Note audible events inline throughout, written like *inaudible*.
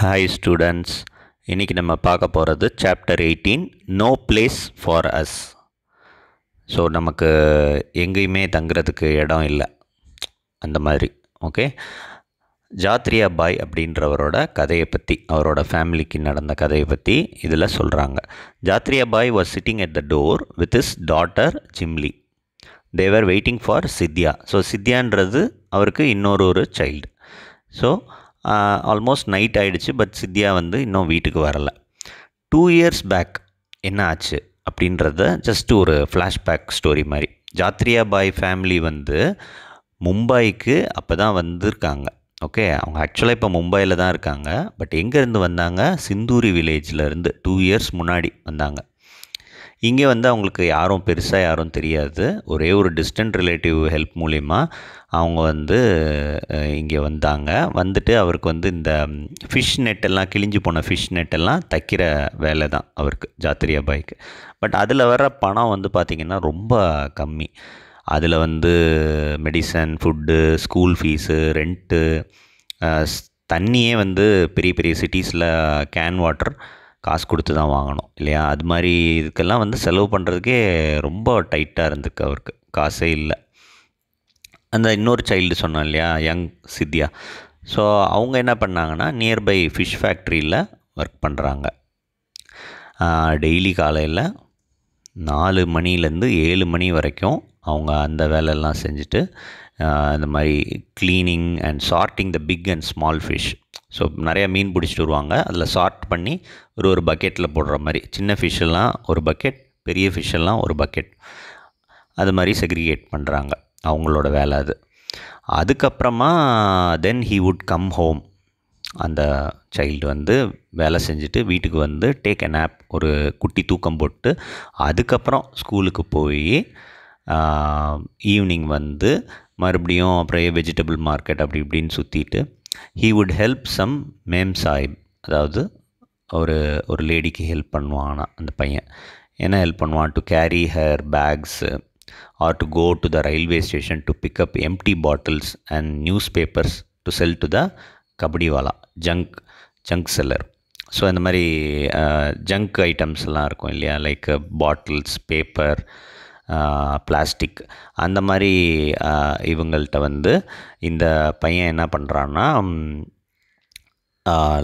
Hi students இன்றைக்கி நம்ம பார்க்க போகிறது chapter eighteen no place for us so நமக்கு எங்கேயுமே தங்குறதுக்கு இடம் இல்லை அந்த மாதிரி ஓகே ஜாத்ரியா பாய் அப்படின்றவரோட கதையை பற்றி அவரோட ஃபேமிலிக்கு நடந்த கதையை பற்றி இதில் சொல்கிறாங்க Jatria Bhai was sitting at the door with his daughter Jimli they were waiting for Sidya so சித்யான்றது அவருக்கு இன்னொரு ஒரு சைல்டு ஸோ ஆல்மோஸ்ட் நைட் ஆகிடுச்சு பட் சித்தியா வந்து இன்னும் வீட்டுக்கு வரலை டூ இயர்ஸ் பேக் என்ன ஆச்சு அப்படின்றத ஜஸ்ட் ஒரு ஃப்ளாஷ்பேக் ஸ்டோரி மாதிரி ஜாத்ரியா பாய் ஃபேமிலி வந்து மும்பாய்க்கு அப்போ தான் வந்திருக்காங்க ஓகே அவங்க ஆக்சுவலாக இப்போ மும்பையில் தான் இருக்காங்க பட் எங்கேருந்து வந்தாங்க சிந்தூரி வில்லேஜில் இருந்து டூ இயர்ஸ் முன்னாடி வந்தாங்க இங்கே வந்து அவங்களுக்கு யாரும் பெருசாக யாரும் தெரியாது ஒரே ஒரு டிஸ்டன்ட் ரிலேட்டிவ் ஹெல்ப் மூலிமா அவங்க வந்து இங்கே வந்தாங்க வந்துட்டு அவருக்கு வந்து இந்த ஃபிஷ் நெட்டெல்லாம் கிழிஞ்சு போன ஃபிஷ் நெட்டெல்லாம் தைக்கிற வேலை தான் அவருக்கு ஜாத்திரியா பாய்க்கு பட் அதில் வர்ற பணம் வந்து பார்த்திங்கன்னா ரொம்ப கம்மி அதில் வந்து medicine food school fees rent தண்ணியே வந்து பெரிய பெரிய சிட்டிஸில் கேன் வாட்டர் காசு கொடுத்து தான் வாங்கணும் இல்லையா அது மாதிரி இதுக்கெல்லாம் வந்து செலவு பண்ணுறதுக்கே ரொம்ப டைட்டாக இருந்திருக்கு அவருக்கு காசே இல்லை அந்த இன்னொரு சைல்டு சொன்னோம் இல்லையா யங் சித்யா ஸோ அவங்க என்ன பண்ணாங்கன்னா நியர்பை ஃபிஷ் ஃபேக்ட்ரியில் ஒர்க் பண்ணுறாங்க டெய்லி காலையில் நாலு மணிலேருந்து ஏழு மணி வரைக்கும் அவங்க அந்த வேலையெல்லாம் செஞ்சுட்டு இந்த மாதிரி cleaning and sorting the big and small fish so நிறையா மீன் பிடிச்சிட்டு வருவாங்க அதில் சார்ட் பண்ணி ஒரு ஒரு பக்கெட்டில் போடுற மாதிரி சின்ன ஃபிஷ்ஷெல்லாம் ஒரு பக்கெட் பெரிய ஃபிஷ்ஷெல்லாம் ஒரு பக்கெட் அது மாதிரி செக்ரிகேட் பண்ணுறாங்க அவங்களோட வேலை அது அதுக்கப்புறமா then he would come home அந்த சைல்டு வந்து வேலை செஞ்சுட்டு வீட்டுக்கு வந்து டேக் அன் ஆப் ஒரு குட்டி தூக்கம் போட்டு அதுக்கப்புறம் ஸ்கூலுக்கு போய் ஈவினிங் வந்து மறுபடியும் அப்புறம் வெஜிடபிள் மார்க்கெட் அப்படி இப்படின்னு சுற்றிட்டு he would help some memsahib அதாவது ஒரு ஒரு லேடிக்கு ஹெல்ப் பண்ணுவானா அந்த பையன் என்ன ஹெல்ப் பண்ணுவான் to carry her bags or to go to the railway station to pick up empty bottles and newspapers to sell to the kabadiwala junk junk seller so இந்த மாதிரி ஜங்க் uh, ஐட்டம்ஸ் எல்லாம் இருக்கும் இல்லையா லைக் பாட்டில்ஸ் பேப்பர் பிளாஸ்டிக் அந்த மாதிரி இவங்கள்ட்ட வந்து இந்த பையன் என்ன பண்ணுறான்னா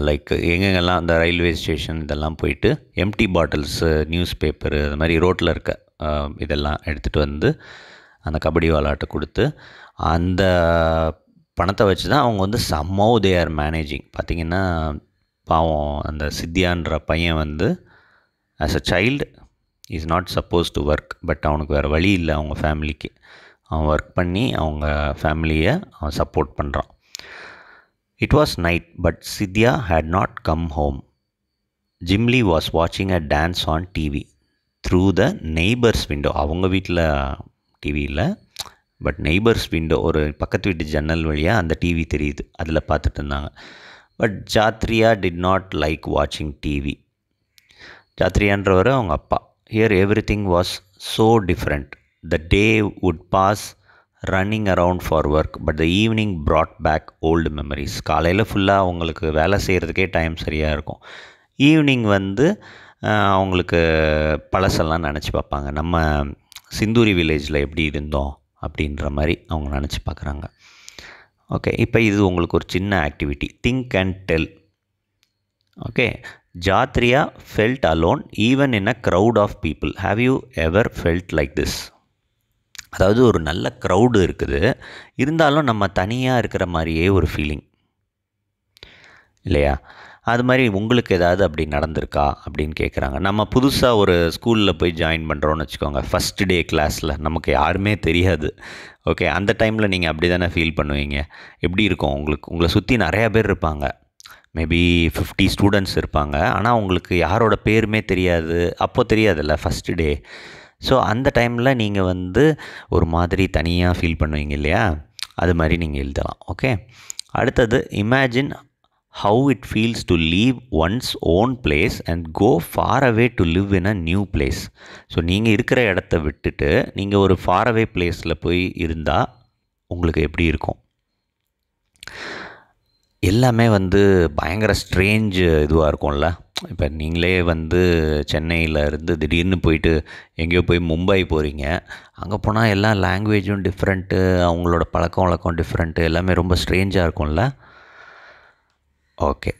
லைக் எங்கெங்கெல்லாம் அந்த ரயில்வே ஸ்டேஷன் இதெல்லாம் போயிட்டு எம்டி பாட்டில்ஸு நியூஸ் பேப்பரு அது மாதிரி ரோட்டில் இருக்க இதெல்லாம் எடுத்துகிட்டு வந்து அந்த கபடி விளாட்டை கொடுத்து அந்த பணத்தை வச்சு தான் அவங்க வந்து சம்மவ் தே ஆர் மேனேஜிங் பார்த்திங்கன்னா பாவம் அந்த சித்தியான்ற பையன் வந்து as a child is not suppose to work but அவனுக்கு வேறு வழி இல்லை அவங்க ஃபேமிலிக்கு அவன் ஒர்க் பண்ணி அவங்க ஃபேமிலியை அவன் சப்போர்ட் பண்ணுறான் it was night but Sidya had not come home Jimli was வாட்சிங் a dance on TV through the neighbours window அவங்க வீட்டில் டிவி இல்லை பட் நெய்பர்ஸ் விண்டோ ஒரு பக்கத்து வீட்டு ஜன்னல் வழியாக அந்த டிவி தெரியுது அதில் பார்த்துட்டு இருந்தாங்க but Jatria did not like வாட்சிங் டிவி ஜாத்ரியான்றவர் அவங்க அப்பா Here everything was so different. The day would pass running around for work but the evening brought back old memories காலையில் ஃபுல்லாக அவங்களுக்கு வேலை செய்கிறதுக்கே டைம் சரியாக இருக்கும் ஈவினிங் வந்து அவங்களுக்கு பழசெல்லாம் நினச்சி பார்ப்பாங்க நம்ம சிந்தூரி வில்லேஜில் எப்படி இருந்தோம் அப்படின்ற மாதிரி அவங்க நினச்சி பார்க்குறாங்க ஓகே இப்போ இது உங்களுக்கு ஒரு சின்ன activity think and tell okay Jatria felt alone even in a crowd of people. Have you ever felt like this? அதாவது ஒரு நல்ல க்ரௌடு இருக்குது இருந்தாலும் நம்ம தனியாக இருக்கிற மாதிரியே ஒரு ஃபீலிங் இல்லையா அது மாதிரி உங்களுக்கு ஏதாவது அப்படி நடந்திருக்கா அப்படின்னு கேட்குறாங்க நம்ம புதுசாக ஒரு ஸ்கூலில் போய் ஜாயின் பண்ணுறோன்னு வச்சுக்கோங்க ஃபஸ்ட் டே கிளாஸில் நமக்கு யாருமே தெரியாது ஓகே அந்த டைமில் நீங்கள் அப்படி தானே ஃபீல் பண்ணுவீங்க எப்படி இருக்கும் உங்களுக்கு உங்களை சுற்றி நிறையா பேர் இருப்பாங்க மேபி ஃபிஃப்டி ஸ்டூடெண்ட்ஸ் இருப்பாங்க ஆனால் அவங்களுக்கு யாரோட பேருமே தெரியாது அப்போது தெரியாதுல்ல ஃபஸ்ட்டு டே ஸோ அந்த டைமில் நீங்கள் வந்து ஒரு மாதிரி தனியாக ஃபீல் பண்ணுவீங்க இல்லையா அது மாதிரி நீங்கள் எழுதலாம் ஓகே அடுத்தது imagine how it feels to leave one's own place and go far away to live in a new place so நீங்கள் இருக்கிற இடத்த விட்டுட்டு நீங்கள் ஒரு ஃபார் அவே பிளேஸில் போய் இருந்தால் உங்களுக்கு எப்படி இருக்கும் எல்லாமே வந்து பயங்கர ஸ்ட்ரேஞ்சு இதுவாக இருக்கும்ல இப்போ நீங்களே வந்து சென்னையில் இருந்து திடீர்னு போயிட்டு எங்கேயோ போய் மும்பை போகிறீங்க அங்கே போனால் எல்லா லாங்குவேஜும் டிஃப்ரெண்ட்டு அவங்களோட பழக்கம் வழக்கம் டிஃப்ரெண்ட்டு எல்லாமே ரொம்ப ஸ்ட்ரேஞ்சாக இருக்கும்ல ஓகே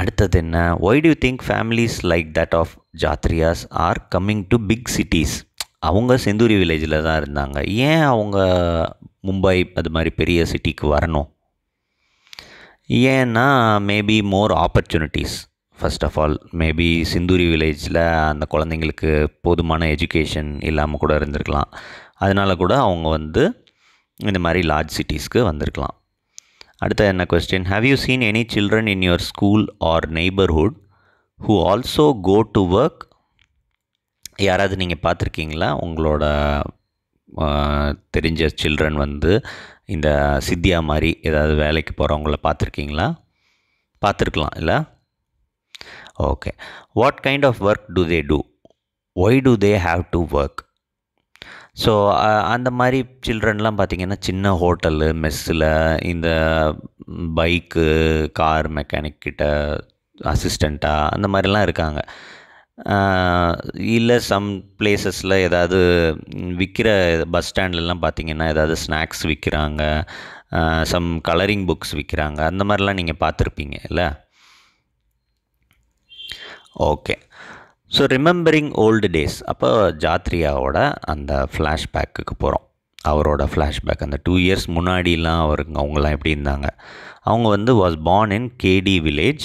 அடுத்தது என்ன why do think families like that of Jatria's are coming to big cities அவங்க செந்தூரி வில்லேஜில் தான் இருந்தாங்க ஏன் அவங்க மும்பை அது மாதிரி பெரிய சிட்டிக்கு வரணும் ஏன்னா maybe more opportunities first of all maybe Sinduri வில்லேஜில் அந்த குழந்தைங்களுக்கு போதுமான எஜுகேஷன் இல்லாமல் கூட இருந்திருக்கலாம் அதனால் கூட அவங்க வந்து இந்த மாதிரி லார்ஜ் சிட்டிஸ்க்கு வந்திருக்கலாம் அடுத்த என்ன question have you seen any children in your school or neighbourhood who also go to work யாராவது நீங்கள் பார்த்துருக்கீங்களா உங்களோட தெரிஞ்ச சில்ட்ரன் வந்து இந்த சித்தியா மாதிரி ஏதாவது வேலைக்கு போகிறவங்கள பார்த்துருக்கீங்களா பார்த்துருக்கலாம் இல்லை okay what kind of work do they do why do they have to work so அந்த மாதிரி சில்ட்ரன்லாம் பார்த்திங்கன்னா சின்ன ஹோட்டலு மெஸ்ஸில் இந்த பைக்கு கார் மெக்கானிக் கிட்ட அசிஸ்டண்ட்டாக அந்த மாதிரிலாம் இருக்காங்க இல்லை சம் பிளேசஸில் ஏதாவது விற்கிற பஸ் ஸ்டாண்ட்லலாம் பார்த்திங்கன்னா ஏதாவது ஸ்நாக்ஸ் விற்கிறாங்க சம் கலரிங் புக்ஸ் விற்கிறாங்க அந்த மாதிரிலாம் நீங்கள் பார்த்துருப்பீங்க இல்லை okay so remembering old days அப்போ ஜாத்ரியாவோட அந்த ஃப்ளாஷ்பேக்குக்கு போகிறோம் அவரோட ஃப்ளாஷ்பேக் அந்த டூ இயர்ஸ் முன்னாடிலாம் அவருங்க அவங்களாம் எப்படி இருந்தாங்க அவங்க வந்து was born in Kedi village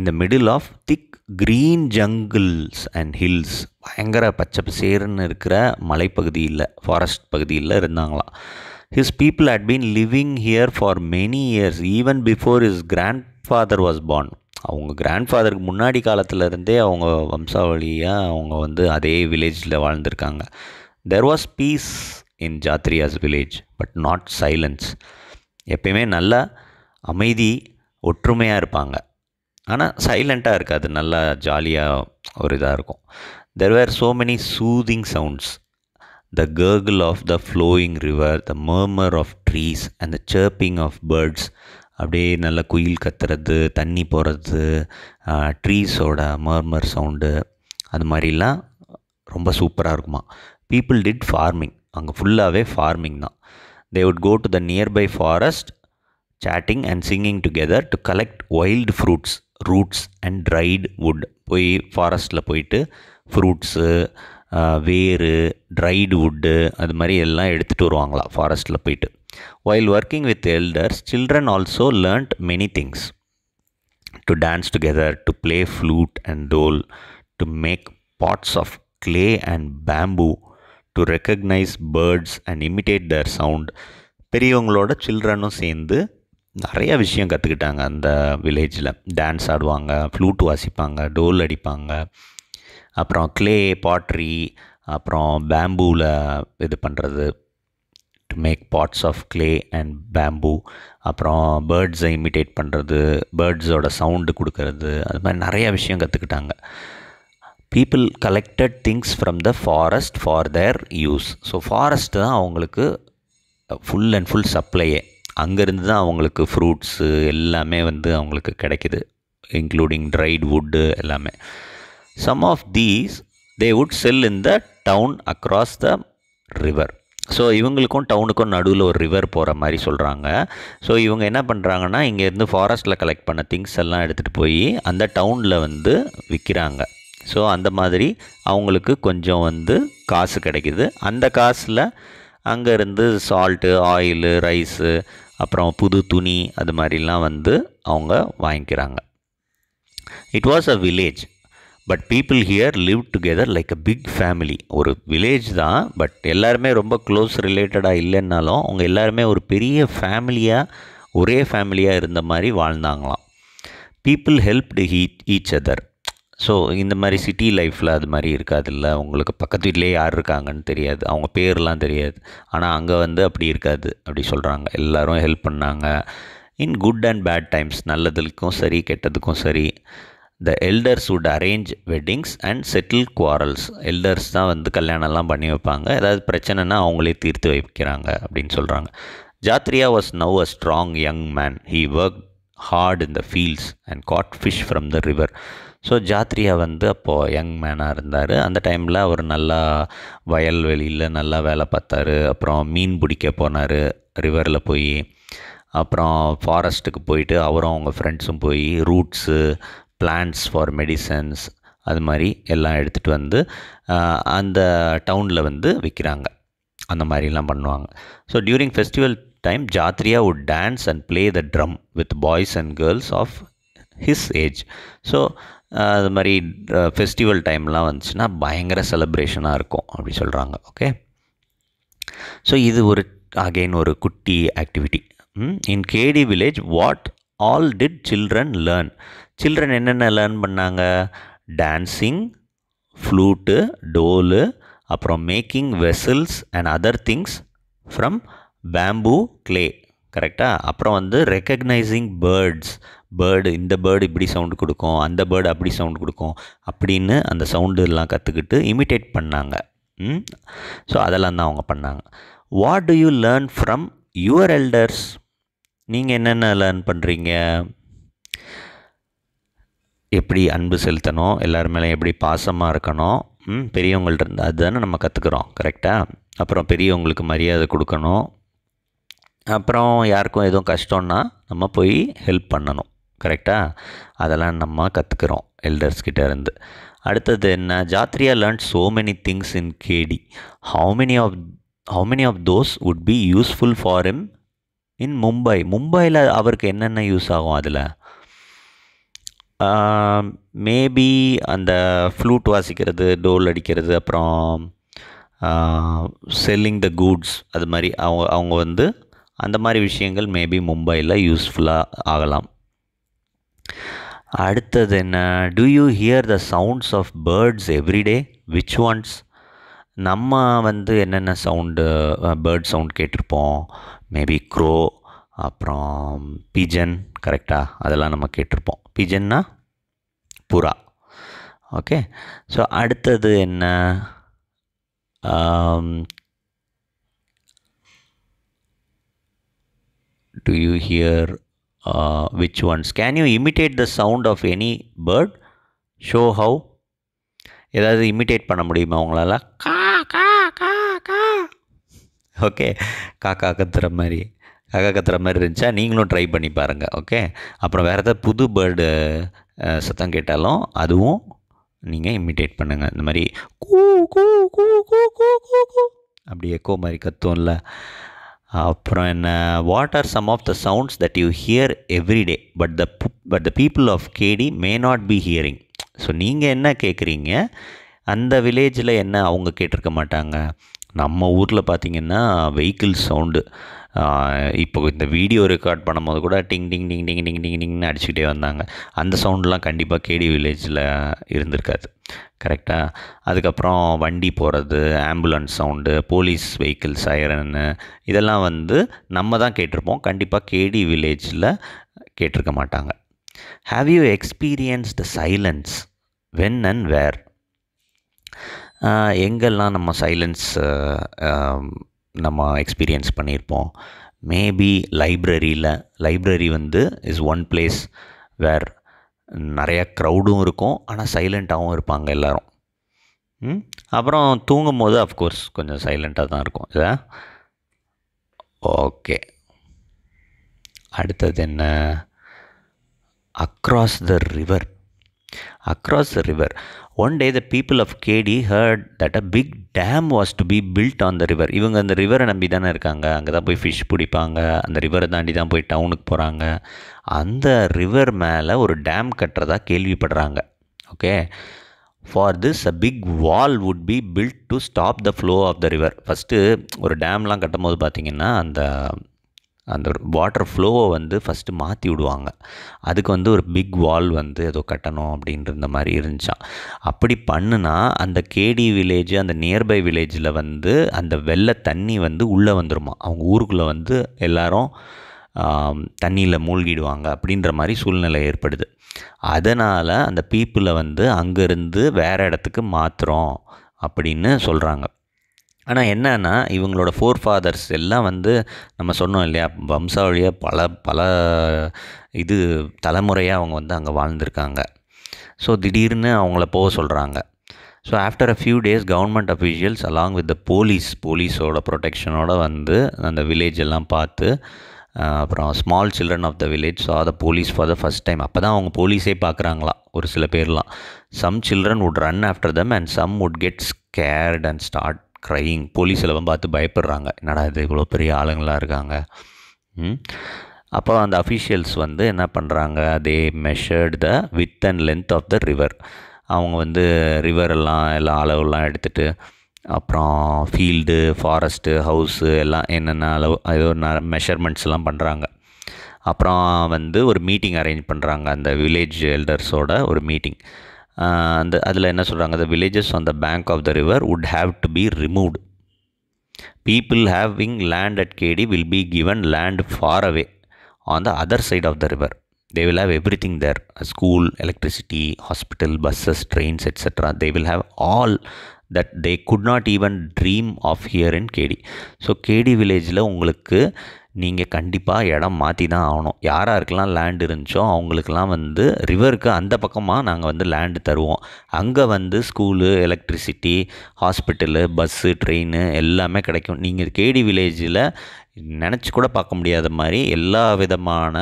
இந்த middle of thick green jungles and hills பயங்கர பச்சை பசேர்னு இருக்கிற மலைப்பகுதியில் ஃபாரஸ்ட் பகுதியில் இருந்தாங்களாம் his people had been living here for many years even before his grandfather was born அவங்க கிராண்ட் ஃபாதருக்கு முன்னாடி காலத்துலேருந்தே அவங்க வம்சாவளியாக அவங்க வந்து அதே வில்லேஜில் வாழ்ந்திருக்காங்க there was peace in Jatria's village but not silence எப்பயுமே நல்ல அமைதி ஒற்றுமையாக இருப்பாங்க ஆனால் சைலண்ட்டாக இருக்காது நல்லா ஜாலியாக ஒரு இதாக இருக்கும் there were so many soothing sounds the gurgle of the flowing river the murmur of trees and the chirping of birds அப்படியே நல்ல குயில் கத்துறது தண்ணி போகிறது ட்ரீஸோட மர்மர் சவுண்டு அது மாதிரிலாம் ரொம்ப சூப்பராக இருக்குமா பீப்புள் டிட் ஃபார்மிங் அங்கே ஃபுல்லாகவே ஃபார்மிங் தான் they would go to the nearby forest chatting and singing together to collect wild fruits roots and dried wood போய் ஃபாரஸ்ட்டில் போயிட்டு ஃப்ரூட்ஸு வேரு ட்ரைடு வுட்டு அது மாதிரி எல்லாம் எடுத்துகிட்டு வருவாங்களாம் ஃபாரஸ்ட்டில் போயிட்டு while working with elders children also learnt many things to dance together to play flute and dhol to make pots of clay and bamboo to recognise birds and imitate their sound பெரியவங்களோட சில்ட்ரனும் சேர்ந்து நிறைய விஷயம் கற்றுக்கிட்டாங்க அந்த வில்லேஜில் டான்ஸ் ஆடுவாங்க flute வாசிப்பாங்க டோல் அடிப்பாங்க அப்புறம் கிளே பாட்ரி அப்புறம் பேம்பூவில் இது பண்ணுறது to make pots of clay and bamboo அப்புறம் பேர்ட்ஸை இமிட்டேட் பண்ணுறது பேர்ட்ஸோட சவுண்டு கொடுக்கறது அது மாதிரி நிறையா விஷயம் கற்றுக்கிட்டாங்க people collected things from the forest for their use so forest தான் அவங்களுக்கு ஃபுல் அண்ட் ஃபுல் சப்ளையே அங்கேருந்து தான் அவங்களுக்கு ஃப்ரூட்ஸு எல்லாமே வந்து அவங்களுக்கு கிடைக்கிது இன்க்ளூடிங் ட்ரைட் வுட்டு எல்லாமே some of these they would sell in the town across the river so இவங்களுக்கும் டவுனுக்கும் நடுவில் ஒரு ரிவர் போகிற மாதிரி சொல்கிறாங்க ஸோ இவங்க என்ன பண்ணுறாங்கன்னா இங்கேருந்து ஃபாரஸ்ட்டில் கலெக்ட் பண்ண திங்ஸ் எல்லாம் எடுத்துகிட்டு போய் அந்த டவுனில் வந்து விற்கிறாங்க ஸோ அந்த மாதிரி அவங்களுக்கு கொஞ்சம் வந்து காசு கிடைக்கிது அந்த காசில் அங்கேருந்து சால்ட்டு ஆயிலு ரைஸு அப்புறம் புது துணி அது மாதிரிலாம் வந்து அவங்க வாங்கிக்கிறாங்க it was a village but people here live together like a big family ஒரு வில்லேஜ் தான் பட் எல்லாருமே ரொம்ப க்ளோஸ் ரிலேட்டடாக இல்லைன்னாலும் அவங்க எல்லாருமே ஒரு பெரிய ஃபேமிலியாக ஒரே ஃபேமிலியாக இருந்த மாதிரி வாழ்ந்தாங்களாம் people helped he each other so இந்த மாதிரி சிட்டி லைஃப்பில் அது மாதிரி இருக்காதுல்ல உங்களுக்கு பக்கத்து வீட்டிலேயே யார் இருக்காங்கன்னு தெரியாது அவங்க பேர்லாம் தெரியாது ஆனால் அங்கே வந்து அப்படி இருக்காது அப்படி சொல்கிறாங்க எல்லோரும் ஹெல்ப் பண்ணாங்க in good and bad times நல்லதுக்கும் சரி கெட்டதுக்கும் சரி the elders would arrange weddings and settle quarrels elders தான் வந்து கல்யாணம்லாம் பண்ணி வைப்பாங்க ஏதாவது பிரச்சனைனா அவங்களே தீர்த்து வைக்கிறாங்க அப்படின்னு சொல்கிறாங்க Jatria was now a strong young man he work hard in the fields and caught fish from the river so ஜாத்ரியா வந்து அப்போது யங் மேனாக இருந்தார் அந்த டைமில் அவர் நல்லா வயல்வெளியில் நல்லா வேலை பார்த்தாரு அப்புறம் மீன் பிடிக்க போனார் ரிவரில் போய் அப்புறம் ஃபாரஸ்ட்டுக்கு போயிட்டு அவரும் அவங்க ஃப்ரெண்ட்ஸும் போய் ரூட்ஸு பிளான்ஸ் ஃபார் மெடிசன்ஸ் அது மாதிரி எல்லாம் எடுத்துகிட்டு வந்து அந்த டவுனில் வந்து விற்கிறாங்க அந்த மாதிரிலாம் பண்ணுவாங்க so during festival time Jatria would dance and play the drum with boys and girls of his age so அது மாதிரி ஃபெஸ்டிவல் டைம்லாம் வந்துச்சுன்னா பயங்கர செலப்ரேஷனாக இருக்கும் அப்படி சொல்கிறாங்க ஓகே ஸோ இது ஒரு அகெயின் ஒரு குட்டி activity in Kedi village what all did children learn children என்னென்ன லேர்ன் பண்ணாங்க டான்ஸிங் ஃப்ளூட்டு டோலு அப்புறம் making vessels and other things from bamboo clay கரெக்டாக அப்புறம் வந்து ரெக்கக்னைசிங் பேர்ட்ஸ் பேர்டு இந்த பேர்டு இப்படி சவுண்டு கொடுக்கும் அந்த பேர்டு அப்படி சவுண்டு கொடுக்கும் அப்படின்னு அந்த சவுண்டு எல்லாம் கற்றுக்கிட்டு இமிட்டேட் பண்ணாங்க ஸோ அதெல்லாம் தான் அவங்க பண்ணாங்க what do you learn from your elders நீங்கள் என்னென்ன லேர்ன் பண்ணுறீங்க எப்படி அன்பு செலுத்தணும் எல்லார் மேலே எப்படி பாசமாக இருக்கணும் பெரியவங்கள்ட்ட இருந்து அதுதானே நம்ம கற்றுக்குறோம் கரெக்டாக அப்புறம் பெரியவங்களுக்கு மரியாதை கொடுக்கணும் அப்புறம் யாருக்கும் எதுவும் கஷ்டம்னா நம்ம போய் ஹெல்ப் பண்ணணும் கரெக்டாக அதெல்லாம் நம்ம கற்றுக்குறோம் எல்டர்ஸ்கிட்ட இருந்து அடுத்தது என்ன Jatria learn so many things in K T how many of how many of those would be useful for him in Mumbai மும்பையில் அவருக்கு என்னென்ன யூஸ் ஆகும் அதில் மேபி அந்த ஃப்ளூட் வாசிக்கிறது டோல் அடிக்கிறது அப்புறம் செல்லிங் த கூட்ஸ் அது மாதிரி அவங்க அவங்க வந்து அந்த மாதிரி விஷயங்கள் மேபி மும்பையில் யூஸ்ஃபுல்லாக ஆகலாம் அடுத்தது என்ன do you hear the sounds of birds everyday which ones நம்ம வந்து என்னென்ன சவுண்டு பேர்ட் சவுண்ட் கேட்டிருப்போம் மேபி க்ரோ அப்புறம் பிஜன் கரெக்டாக அதெல்லாம் நம்ம கேட்டிருப்போம் பிஜன்னா புறா ஓகே ஸோ அடுத்தது என்ன do you hear which ones can you imitate the sound of any bird show how ஏதாவது இமிட்டேட் பண்ண முடியுமா உங்களால் கா கா கா கா ஓகே காக்கா கத்துற மாதிரி காக்கா கத்துற மாதிரி இருந்துச்சா நீங்களும் ட்ரை பண்ணி பாருங்கள் ஓகே அப்புறம் வேறு ஏதாவது புது பேர்டு சத்தம் கேட்டாலும் அதுவும் நீங்கள் இமிட்டேட் பண்ணுங்கள் இந்த மாதிரி கூ கூ கூ கூ கூ கூ கூ அப்படி எக்கோ மாதிரி கத்தும்ல அப்புறம் என்ன what are some of the sounds that you hear everyday but the but the people of Kedi may not be hearing so நீங்கள் என்ன கேட்குறீங்க அந்த வில்லேஜில் என்ன அவங்க கேட்டிருக்க மாட்டாங்க நம்ம ஊரில் பார்த்திங்கன்னா வெஹிக்கிள் சவுண்டு இப்போ இந்த வீடியோ ரெக்கார்ட் பண்ணும்போது கூட டிங் டிங் டிங் டிங் டிங் டிங் டிங்னு அடிச்சுக்கிட்டே வந்தாங்க அந்த சவுண்ட்லாம் கண்டிப்பாக கேடி வில்லேஜில் இருந்திருக்காது கரெக்டாக அதுக்கப்புறம் வண்டி போகிறது ஆம்புலன்ஸ் சவுண்டு போலீஸ் வெஹிக்கிள் சைரன்னு இதெல்லாம் வந்து நம்ம தான் கேட்டிருப்போம் கண்டிப்பாக கேடி வில்லேஜில் கேட்டிருக்க மாட்டாங்க have you experienced silence when and where எங்கெல்லாம் நம்ம சைலன்ஸ் நம்ம எக்ஸ்பீரியன்ஸ் பண்ணியிருப்போம் மேபி லைப்ரரியில் லைப்ரரி வந்து இஸ் ஒன் பிளேஸ் வேர் நிறைய க்ரௌடும் இருக்கும் ஆனால் சைலண்ட்டாகவும் இருப்பாங்க எல்லோரும் அப்புறம் தூங்கும் போது அஃப்கோர்ஸ் கொஞ்சம் சைலண்ட்டாக தான் இருக்கும் இதா ஓகே அடுத்தது என்ன across the river across the river one day the people of Khedi heard that a big dam was to be built on the river இவங்க அந்த ரிவரை நம்பி தானே இருக்காங்க அங்கே தான் போய் ஃபிஷ் பிடிப்பாங்க அந்த ரிவரை தாண்டி தான் போய் டவுனுக்கு போகிறாங்க அந்த ரிவர் மேலே ஒரு டேம் கட்டுறதா கேள்விப்படுறாங்க okay for this a big wall would be built to stop the flow of the river first ஒரு டேம்லாம் கட்டும்போது பார்த்திங்கன்னா அந்த அந்த வாட்டர் ஃப்ளோவை வந்து ஃபஸ்ட்டு மாற்றி விடுவாங்க அதுக்கு வந்து ஒரு பிக் வால் வந்து ஏதோ கட்டணும் அப்படின்ற மாதிரி இருந்துச்சான் அப்படி பண்ணுனா அந்த கேடி வில்லேஜ் அந்த நியர்பை வில்லேஜில் வந்து அந்த வெள்ளை தண்ணி வந்து உள்ளே வந்துருமா அவங்க ஊருக்குள்ளே வந்து எல்லோரும் தண்ணியில் மூழ்கிடுவாங்க அப்படின்ற மாதிரி சூழ்நிலை ஏற்படுது அதனால் அந்த பீப்புளை வந்து அங்கேருந்து வேறு இடத்துக்கு மாற்றுறோம் அப்படின்னு சொல்கிறாங்க ஆனால் என்னன்னா இவங்களோட ஃபோர் ஃபாதர்ஸ் எல்லாம் வந்து நம்ம சொன்னோம் இல்லையா வம்சாவழியாக பல பல இது தலைமுறையாக அவங்க வந்து அங்கே வாழ்ந்திருக்காங்க ஸோ திடீர்னு அவங்கள போக சொல்கிறாங்க so after a few days government officials along with the police போலீஸோட ப்ரொடெக்ஷனோடு வந்து அந்த வில்லேஜ் எல்லாம் பார்த்து அப்புறம் small children of the village so அதை police for the first time அப்போ தான் அவங்க போலீஸே பார்க்குறாங்களா ஒரு சில பேர்லாம் some children would run after them and some would get scared and start crying police எல்லாம் பார்த்து பயப்படுறாங்க என்னடா இது இவ்வளோ பெரிய ஆளுங்களாக இருக்காங்க அப்போ அந்த அஃபிஷியல்ஸ் வந்து என்ன பண்ணுறாங்க they measured the width and length of the river அவங்க வந்து ரிவரெல்லாம் எல்லாம் அளவுலாம் எடுத்துகிட்டு அப்புறம் ஃபீல்டு ஃபாரஸ்ட்டு ஹவுஸு எல்லாம் என்னென்ன அளவு ஏதோ மெஷர்மெண்ட்ஸ் எல்லாம் பண்ணுறாங்க அப்புறம் வந்து ஒரு மீட்டிங் அரேஞ்ச் பண்ணுறாங்க அந்த வில்லேஜ் எல்டர்ஸோட ஒரு மீட்டிங் அந்த அதில் என்ன சொல்கிறாங்க the villages on the bank of the river would have to be removed people having land at Khedi will be given land far away on the other side of the river they will have everything there school electricity hospital buses trains etcetera they will have all that they could not even dream of here in Khedi so Khedi வில்லேஜில் உங்களுக்கு நீங்கள் கண்டிப்பாக இடம் மாற்றி தான் ஆகணும் யாராருக்கெல்லாம் land இருந்துச்சோ அவங்களுக்கெல்லாம் வந்து ரிவருக்கு அந்த பக்கமாக நாங்கள் வந்து லேண்டு தருவோம் அங்கே வந்து school electricity hospital bus train எல்லாமே கிடைக்கும் நீங்கள் கேடி வில்லேஜில் நினச்சி கூட பார்க்க முடியாத மாதிரி எல்லா விதமான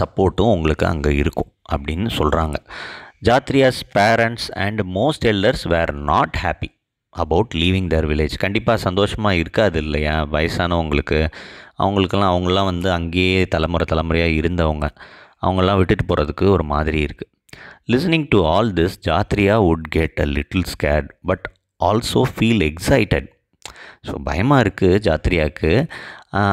சப்போர்ட்டும் உங்களுக்கு அங்கே இருக்கும் அப்படின்னு சொல்கிறாங்க Jatriya's parents and most elders were not happy about leaving their village கண்டிப்பாக சந்தோஷமாக இருக்காது இல்லையா வயசானவங்களுக்கு அவங்களுக்கெல்லாம் அவங்களாம் வந்து அங்கேயே தலைமுறை தலைமுறையாக இருந்தவங்க அவங்களாம் விட்டுட்டு போகிறதுக்கு ஒரு மாதிரி இருக்குது listening to all this Jatriya would get a little scared but also feel excited so பயமாக இருக்குது ஜாத்ரியாவுக்கு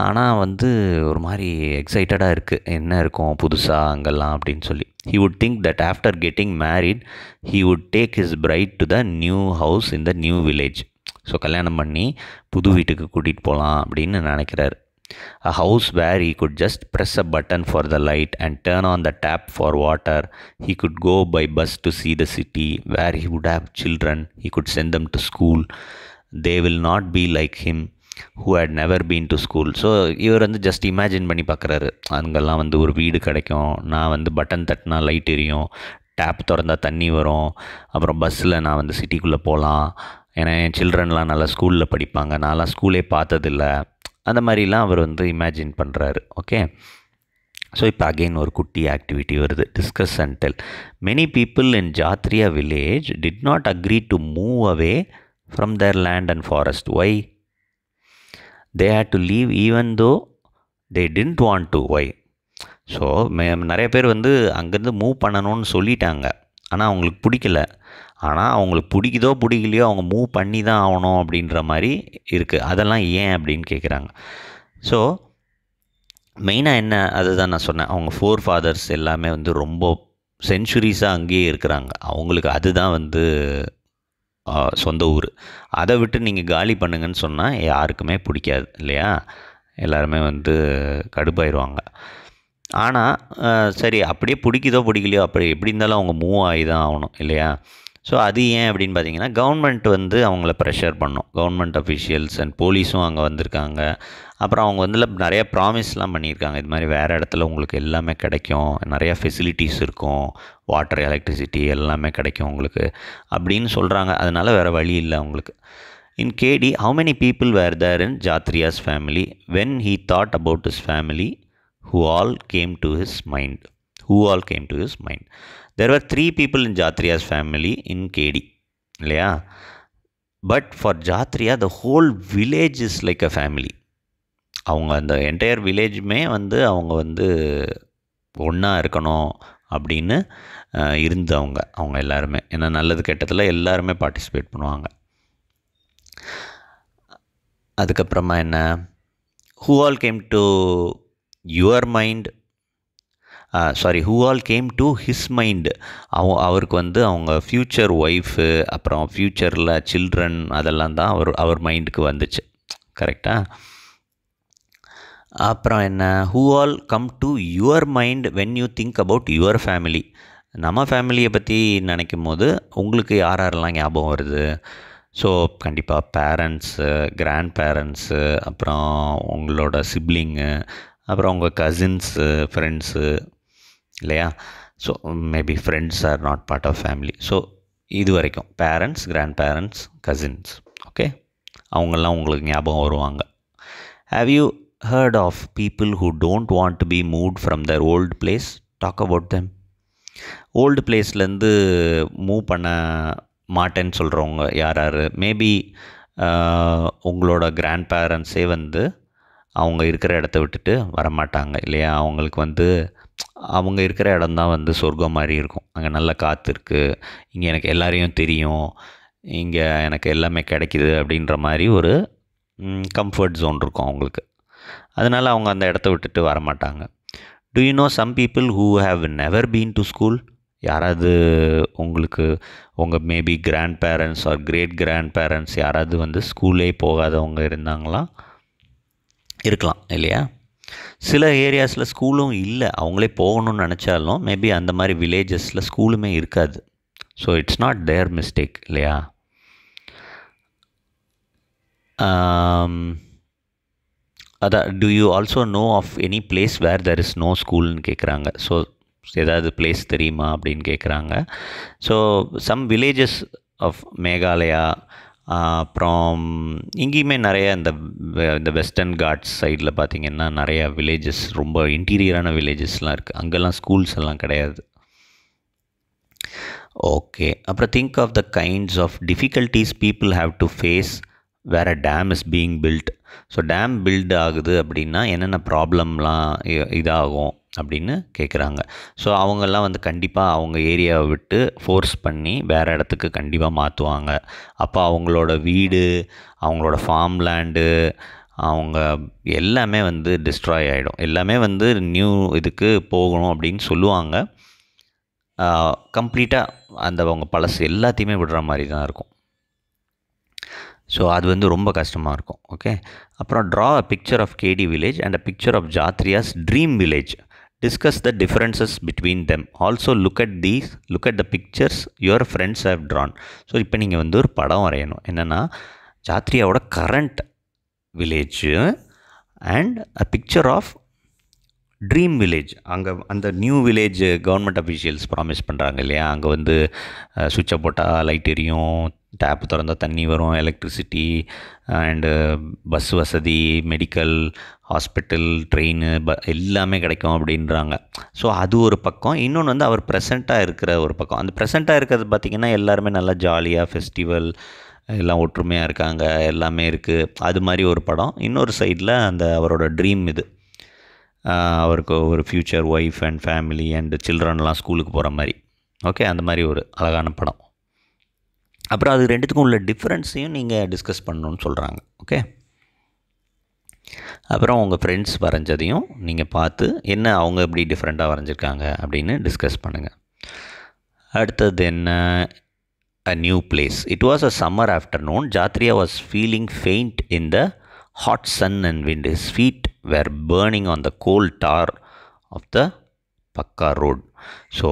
ஆனால் வந்து ஒரு மாதிரி எக்ஸைட்டடாக இருக்குது என்ன இருக்கும் புதுசாக அங்கெல்லாம் அப்படின்னு சொல்லி He would think that after getting married, he would take his bride to the new house in the new village. So கல்யாணம் பண்ணி புது வீட்டுக்கு கூட்டிகிட்டு போகலாம் அப்படின்னு நினைக்கிறார் a house where he could just press a button for the light and turn on the tap for water he could go by bus to see the city where he would have children he could send them to school they will not be like him who had never been to school so இவர் வந்து just imagine பண்ணி பார்க்குறாரு அங்கெல்லாம் வந்து ஒரு வீடு கிடைக்கும் நான் வந்து பட்டன் தட்டினா லைட் எரியும் டேப் திறந்தால் தண்ணி வரும் அப்புறம் பஸ்ஸில் நான் வந்து சிட்டிக்குள்ளே போகலாம் ஏன்னா என் சில்ட்ரன்லாம் நல்லா ஸ்கூலில் படிப்பாங்க நான்லாம் ஸ்கூலே பார்த்ததில்ல அந்த மாதிரிலாம் அவர் வந்து இமேஜின் பண்ணுறாரு ஓகே ஸோ இப்போ அகெயின் ஒரு குட்டி ஆக்டிவிட்டி வருது discuss and tell many people in Jatriya village did not agree to move away from their land and forest why they had to leave even though they didn't want to why so may நிறைய பேர் வந்து அங்கேருந்து move பண்ணணும்னு சொல்லிட்டாங்க ஆனால் அவங்களுக்கு பிடிக்கல ஆனால் அவங்களுக்கு பிடிக்குதோ பிடிக்கலையோ அவங்க மூவ் பண்ணி தான் ஆகணும் அப்படின்ற மாதிரி இருக்குது அதெல்லாம் ஏன் அப்படின்னு கேட்குறாங்க ஸோ மெயினாக என்ன அதுதான் நான் சொன்னேன் அவங்க ஃபோர் ஃபாதர்ஸ் எல்லாமே வந்து ரொம்ப சென்ச்சுரிஸாக அங்கேயே இருக்கிறாங்க அவங்களுக்கு அதுதான் வந்து சொந்த ஊர் அதை விட்டு நீங்கள் காலி பண்ணுங்கன்னு சொன்னால் யாருக்குமே பிடிக்காது இல்லையா எல்லாருமே வந்து கடுப்பாயிடுவாங்க ஆனால் சரி அப்படியே பிடிக்குதோ பிடிக்கலையோ அப்படி எப்படி இருந்தாலும் அவங்க மூவ் ஆகி தான் ஆகணும் இல்லையா ஸோ அது ஏன் அப்படின்னு பார்த்தீங்கன்னா கவர்மெண்ட் வந்து அவங்கள ப்ரெஷர் பண்ணோம் கவர்மெண்ட் அஃபிஷியல்ஸ் அண்ட் போலீஸும் அங்கே வந்திருக்காங்க அப்புறம் அவங்க வந்து நிறைய ப்ராமிஸ்லாம் பண்ணியிருக்காங்க இது மாதிரி வேறு இடத்துல உங்களுக்கு எல்லாமே கிடைக்கும் நிறையா ஃபெசிலிட்டிஸ் இருக்கும் வாட்டர் எலக்ட்ரிசிட்டி எல்லாமே கிடைக்கும் உங்களுக்கு அப்படின்னு சொல்கிறாங்க அதனால் வேறு வழி இல்லை அவங்களுக்கு in K T how many people were there in Jatriya's family when he thought about his family who all came to his mind who all came to his mind there are three people in Jatriya's family in Khedi இல்லையா but for Jatriya the whole village is like a family அவங்க அந்த entire வில்லேஜுமே வந்து அவங்க வந்து ஒன்றா இருக்கணும் அப்படின்னு இருந்தவங்க அவங்க எல்லாருமே ஏன்னா நல்லது கெட்டதில் எல்லாருமே பார்ட்டிசிபேட் பண்ணுவாங்க அதுக்கப்புறமா என்ன who all came to your mind sorry who all came to his mind அவ அவருக்கு வந்து அவங்க ஃப்யூச்சர் ஒய்ஃபு அப்புறம் ஃப்யூச்சரில் சில்ட்ரன் அதெல்லாம் தான் அவர் அவர் மைண்டுக்கு வந்துச்சு கரெக்டாக அப்புறம் என்ன who all come to your mind when you think about your family நம்ம ஃபேமிலியை பற்றி நினைக்கும் போது உங்களுக்கு யார் யாரெல்லாம் ஞாபகம் வருது ஸோ கண்டிப்பாக பேரண்ட்ஸு கிராண்ட் பேரண்ட்ஸு அப்புறம் உங்களோட சிப்ளிங்கு அப்புறம் உங்கள் கசின்ஸு ஃப்ரெண்ட்ஸு இல்லையா so maybe friends are not part of family so இது வரைக்கும் parents grandparents cousins okay அவங்கெல்லாம் உங்களுக்கு ஞாபகம் வருவாங்க have you heard of people who don't want to be move from their old place talk about them old பிளேஸ்லேருந்து move பண்ண மாட்டேன்னு சொல்கிறவங்க யார் யார் மேபி உங்களோட கிராண்ட் பேரண்ட்ஸே வந்து அவங்க இருக்கிற இடத்த விட்டுட்டு வரமாட்டாங்க இல்லையா அவங்களுக்கு வந்து அவங்க இருக்கிற இடம்தான் வந்து சொர்க்கம் மாதிரி இருக்கும் அங்கே நல்ல காற்று இருக்குது இங்கே எனக்கு எல்லாரையும் தெரியும் இங்கே எனக்கு எல்லாமே கிடைக்கிது அப்படின்ற மாதிரி ஒரு கம்ஃபர்ட் ஜோன் இருக்கும் அவங்களுக்கு அதனால் அவங்க அந்த இடத்த விட்டுட்டு வரமாட்டாங்க do you know some people who have never been to school யாராவது உங்களுக்கு உங்கள் maybe grandparents or great grandparents யாராவது வந்து ஸ்கூல்லே போகாதவங்க இருந்தாங்களா இருக்கலாம் இல்லையா சில ஏரியாஸில் ஸ்கூலும் இல்லை அவங்களே போகணும்னு நினச்சாலும் மேபி அந்த மாதிரி வில்லேஜஸில் ஸ்கூலுமே இருக்காது so it's not their mistake இல்லையா அதான் do you also know of any place where there is no ஸ்கூல்னு கேட்குறாங்க ஸோ ஏதாவது பிளேஸ் தெரியுமா அப்படின்னு கேட்குறாங்க so some villages of Meghalaya அப்புறம் இங்கேயுமே நிறைய இந்த இந்த வெஸ்டர்ன் காட்ஸ் சைடில் பார்த்திங்கன்னா நிறையா வில்லேஜஸ் ரொம்ப இன்டீரியரான வில்லேஜஸ்லாம் இருக்குது அங்கெல்லாம் ஸ்கூல்ஸ் எல்லாம் கிடையாது ஓகே அப்புறம் think of the kinds of difficulties people have to face வேறு dam is being built so dam built ஆகுது அப்படின்னா என்னென்ன ப்ராப்ளம்லாம் இதாகும் அப்படின்னு கேட்குறாங்க ஸோ அவங்கெல்லாம் வந்து கண்டிப்பாக அவங்க ஏரியாவை விட்டு ஃபோர்ஸ் பண்ணி வேறு இடத்துக்கு கண்டிப்பாக மாற்றுவாங்க அப்போ அவங்களோட வீடு அவங்களோட ஃபார்ம் லேண்டு அவங்க எல்லாமே வந்து டிஸ்ட்ராய் ஆகிடும் எல்லாமே வந்து நியூ இதுக்கு போகணும் அப்படின்னு சொல்லுவாங்க கம்ப்ளீட்டாக அந்த அவங்க பழசு எல்லாத்தையுமே விடுற மாதிரி தான் இருக்கும் ஸோ அது வந்து ரொம்ப கஷ்டமாக இருக்கும் ஓகே அப்புறம் draw a picture of Khedi village and a picture of Jatriya's dream village discuss the differences between them also look at these, look at the pictures your friends have drawn. So இப்போ நீங்கள் வந்து ஒரு படம் வரையணும் என்னென்னா ஜாத்ரியாவோட current village and a picture of dream village அங்கே அந்த new village government officials promise பண்ணுறாங்க இல்லையா அங்கே வந்து சுவிட்சை போட்டால் லைட் எரியும் டேப் திறந்தால் தண்ணி வரும் எலக்ட்ரிசிட்டி அண்டு பஸ் வசதி மெடிக்கல் ஹாஸ்பிட்டல் ட்ரெயின் ப எல்லாமே கிடைக்கும் அப்படின்றாங்க ஸோ அது ஒரு பக்கம் இன்னொன்று வந்து அவர் ப்ரெசண்ட்டாக இருக்கிற ஒரு பக்கம் அந்த ப்ரெசண்ட்டாக இருக்கிறது பார்த்திங்கன்னா எல்லாருமே நல்லா ஜாலியாக ஃபெஸ்டிவல் எல்லாம் ஒற்றுமையாக இருக்காங்க எல்லாமே இருக்குது அது மாதிரி ஒரு படம் இன்னொரு சைடில் அந்த அவரோட ட்ரீம் இது uh, அவருக்கு ஒரு future wife and family and சில்ட்ரன்லாம் ஸ்கூலுக்கு போகிற மாதிரி ஓகே அந்த மாதிரி ஒரு அழகான படம் அப்புறம் அது ரெண்டுத்துக்கும் உள்ள டிஃப்ரென்ஸையும் நீங்கள் டிஸ்கஸ் பண்ணணும்னு சொல்கிறாங்க ஓகே அப்புறம் உங்கள் ஃப்ரெண்ட்ஸ் வரைஞ்சதையும் நீங்கள் பார்த்து என்ன அவங்க எப்படி டிஃப்ரெண்ட்டாக வரைஞ்சிருக்காங்க அப்படின்னு டிஸ்கஸ் பண்ணுங்கள் அடுத்தது என்ன a new place it was a summer afternoon Jatriya was feeling faint in the hot sun and wind his feet were burning on the coal tar of the pucca road so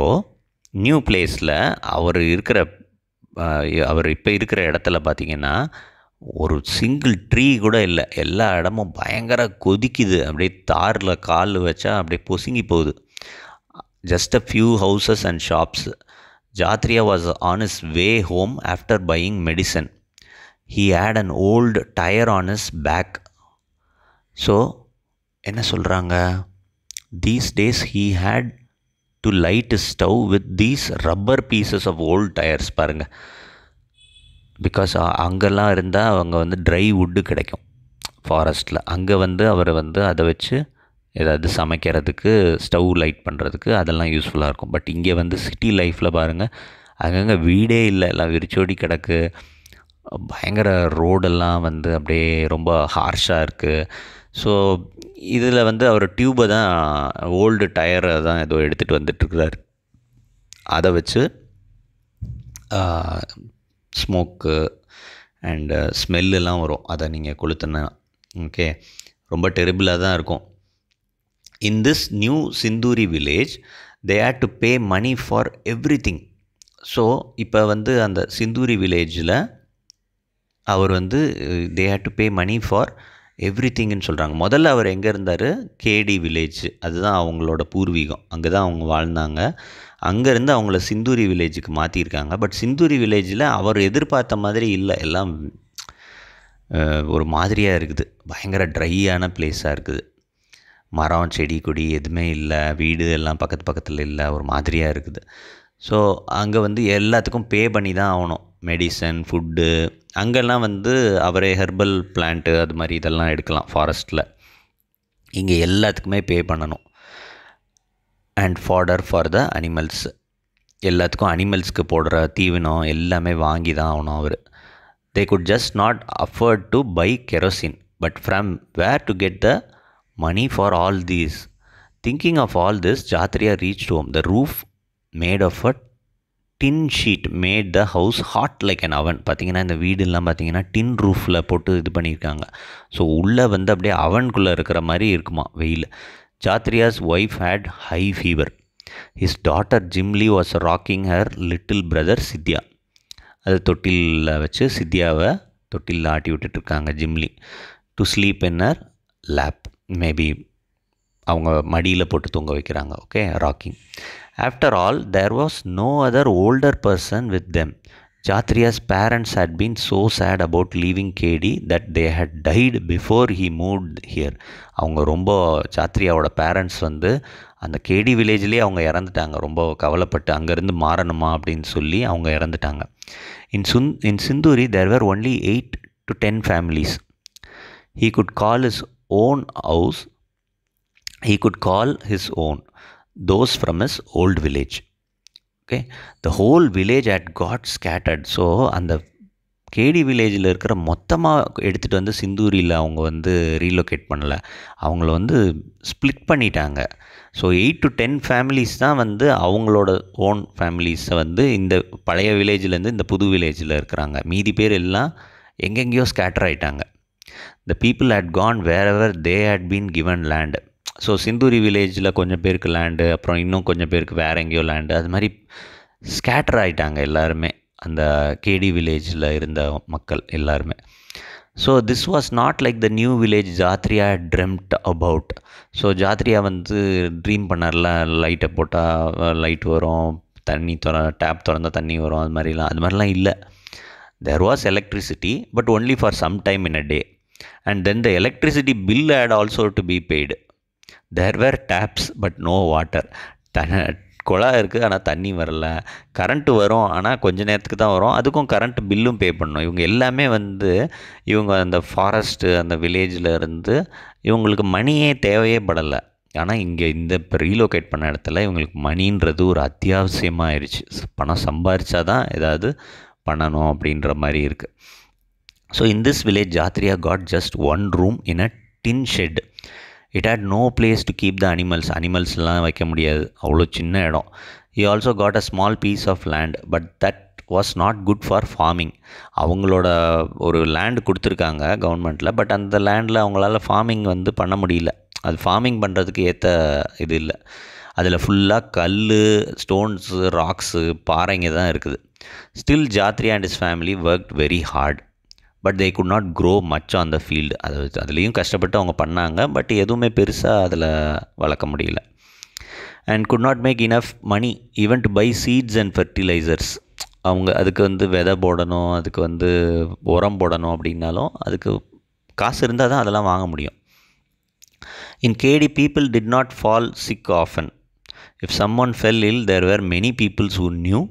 new பிளேஸில் அவர் இருக்கிற அவர் இப்போ இருக்கிற இடத்துல பார்த்திங்கன்னா ஒரு சிங்கிள் ட்ரீ கூட இல்லை எல்லா இடமும் பயங்கர கொதிக்குது அப்படியே தாரில் கால் வச்சா அப்படியே பொசுங்கி போகுது just a few houses and shops Jatriya was on his way home after buying medicine he had an old tyre on his back so என்ன சொல்கிறாங்க these days he had to light stove with these rubber pieces of old tyres பாருங்கள் because அங்கெல்லாம் இருந்தால் அவங்க வந்து try wood கிடைக்கும் ஃபாரஸ்ட்டில் அங்கே வந்து அவர் வந்து அதை வச்சு ஏதாவது சமைக்கிறதுக்கு ஸ்டவ் லைட் பண்ணுறதுக்கு அதெல்லாம் யூஸ்ஃபுல்லாக இருக்கும் பட் இங்கே வந்து சிட்டி லைஃப்பில் பாருங்கள் அங்கங்கே வீடே இல்லை எல்லாம் விரிச்சோடி கிடக்கு பயங்கர ரோடெல்லாம் வந்து அப்படியே ரொம்ப ஹார்ஷாக இருக்குது ஸோ இதில் வந்து அவர் டியூபை தான் ஓல்டு டயரை தான் ஏதோ எடுத்துகிட்டு வந்துட்டுருக்கிறார் அதை வச்சு ஸ்மோக்கு அண்டு ஸ்மெல்லாம் வரும் அதை நீங்கள் கொளுத்துனா ஓகே ரொம்ப டெரிபிளாக தான் இருக்கும் in this new Sinduri village they had to pay money for everything so இப்போ வந்து அந்த சிந்தூரி வில்லேஜில் அவர் வந்து they had to pay money for எவ்ரி திங்குன்னு சொல்கிறாங்க முதல்ல அவர் எங்கே இருந்தார் கேடி வில்லேஜ் அதுதான் அவங்களோட பூர்வீகம் அங்கே தான் அவங்க வாழ்ந்தாங்க அங்கேருந்து அவங்கள சிந்தூரி வில்லேஜுக்கு மாற்றியிருக்காங்க பட் சிந்தூரி வில்லேஜில் அவர் எதிர்பார்த்த மாதிரி இல்லை எல்லாம் ஒரு மாதிரியாக இருக்குது பயங்கர ட்ரையான பிளேஸாக இருக்குது மரம் செடி கொடி எதுவுமே இல்லை வீடு எல்லாம் பக்கத்து பக்கத்தில் இல்லை ஒரு மாதிரியாக இருக்குது ஸோ அங்கே வந்து எல்லாத்துக்கும் பே பண்ணி தான் ஆகணும் மெடிசன் ஃபுட்டு அங்கெல்லாம் வந்து அவரே ஹெர்பல் பிளான்ட்டு அது மாதிரி இதெல்லாம் எடுக்கலாம் ஃபாரஸ்ட்டில் இங்கே எல்லாத்துக்குமே பே பண்ணணும் and fodder for the animals எல்லாத்துக்கும் அனிமல்ஸ்க்கு போடுற தீவனம் எல்லாமே வாங்கி தான் ஆகணும் அவர் they could just not afford to buy kerosene but from where to get the money for all these thinking of all this Jatriya reach home the roof made of a tin sheet made the house hot like an oven பார்த்திங்கன்னா இந்த வீடுலாம் பார்த்தீங்கன்னா டின் ரூஃபில் போட்டு இது பண்ணியிருக்காங்க so உள்ளே வந்து அப்படியே அவனுக்குள்ளே இருக்கிற மாதிரி இருக்குமா வெயில் Jatriya's wife had high fever his daughter Jimli was rocking her little brother Chitya அது தொட்டிலில் வச்சு சித்யாவை தொட்டிலில் ஆட்டி விட்டுட்ருக்காங்க Jimli to sleep in lap maybe அவங்க மடியில் போட்டு தூங்க வைக்கிறாங்க okay rocking After all, there was no other older person with them. Chatriya's parents had been so sad about leaving KD that they had died before he moved here. அவங்க ரொம்ப சாத்ரியாவோட parents வந்து அந்த கேடி வில்லேஜ்லேயே அவங்க இறந்துட்டாங்க ரொம்ப கவலைப்பட்டு அங்கேருந்து மாறணுமா அப்படின்னு சொல்லி அவங்க இறந்துட்டாங்க இன் சுந் in Sinduri there were only eight to ten families he could call his own house he could call his own those from his old village. Okay, the whole village had got scattered. So அந்த கேடி வில்லேஜில் இருக்கிற மொத்தமாக எடுத்துகிட்டு வந்து சிந்தூரியில் அவங்க வந்து relocate பண்ணலை அவங்கள வந்து ஸ்ப்ளிட் பண்ணிட்டாங்க so eight to ten families தான் வந்து அவங்களோட ஓன் ஃபேமிலிஸை வந்து இந்த பழைய வில்லேஜ்லேருந்து இந்த புது வில்லேஜில் இருக்கிறாங்க மீதி பேர் எல்லாம் எங்கெங்கேயோ ஸ்கேட்டர் ஆகிட்டாங்க the people had gone wherever they had been given land so Sinduri வில்லேஜில் கொஞ்சம் பேருக்கு லேண்டு அப்புறம் இன்னும் கொஞ்சம் பேருக்கு வேறு எங்கேயோ லேண்டு அது மாதிரி ஸ்கேட்டர் ஆகிட்டாங்க எல்லாருமே அந்த கேடி வில்லேஜில் இருந்த மக்கள் எல்லாருமே so this was not like the new village Jatriya dreamt about so ஜாத்ரியா வந்து ட்ரீம் பண்ணார்ல லைட்டை போட்டால் லைட் வரும் தண்ணி துற டேப் திறந்தால் தண்ணி வரும் அது மாதிரிலாம் அது மாதிரிலாம் இல்லை there was electricity but only for some time in a day and then the electricity bill had also to be paid there were taps but no water the குழா இருக்குது ஆனால் தண்ணி வரல கரண்ட்டு வரும் ஆனால் கொஞ்ச நேரத்துக்கு தான் வரும் அதுக்கும் கரண்ட் பில்லும் பே பண்ணணும் இவங்க எல்லாமே வந்து இவங்க அந்த ஃபாரஸ்ட்டு அந்த வில்லேஜில் இருந்து இவங்களுக்கு மணியே தேவையே படலை ஆனால் இங்கே இந்த இப்போ ரீலோகேட் பண்ண இடத்துல இவங்களுக்கு மணின்றது ஒரு அத்தியாவசியமாக ஆயிடுச்சு பணம் சம்பாரிச்சா தான் ஏதாவது பண்ணணும் அப்படின்ற மாதிரி இருக்குது so in this village Jatriya got just one room in a tin shed it had no place to keep the animals அனிமல்ஸ்லாம் வைக்க முடியாது அவ்வளோ சின்ன இடம் you also got a small piece of land but that was not good for farming அவங்களோட ஒரு land கொடுத்துருக்காங்க கவர்மெண்ட்டில் பட் அந்த லேண்டில் அவங்களால ஃபார்மிங் வந்து பண்ண முடியல அது ஃபார்மிங் பண்ணுறதுக்கு ஏற்ற இது இல்லை அதில் ஃபுல்லாக கல் ஸ்டோன்ஸு ராக்ஸு பாறைங்க தான் இருக்குது still Jatri and his family work very hard but they could not grow much on the field அது அதுலேயும் கஷ்டப்பட்டு அவங்க பண்ணாங்க பட் எதுவுமே பெருசாக அதில் வளர்க்க முடியல and could not make enough money even to buy seeds and fertilisers அவங்க அதுக்கு வந்து விதை போடணும் அதுக்கு வந்து உரம் போடணும் அப்படின்னாலும் அதுக்கு காசு இருந்தால் தான் அதெல்லாம் வாங்க முடியும் in Khedi people did not fall sick often if someone fell ill there were many peoples who knew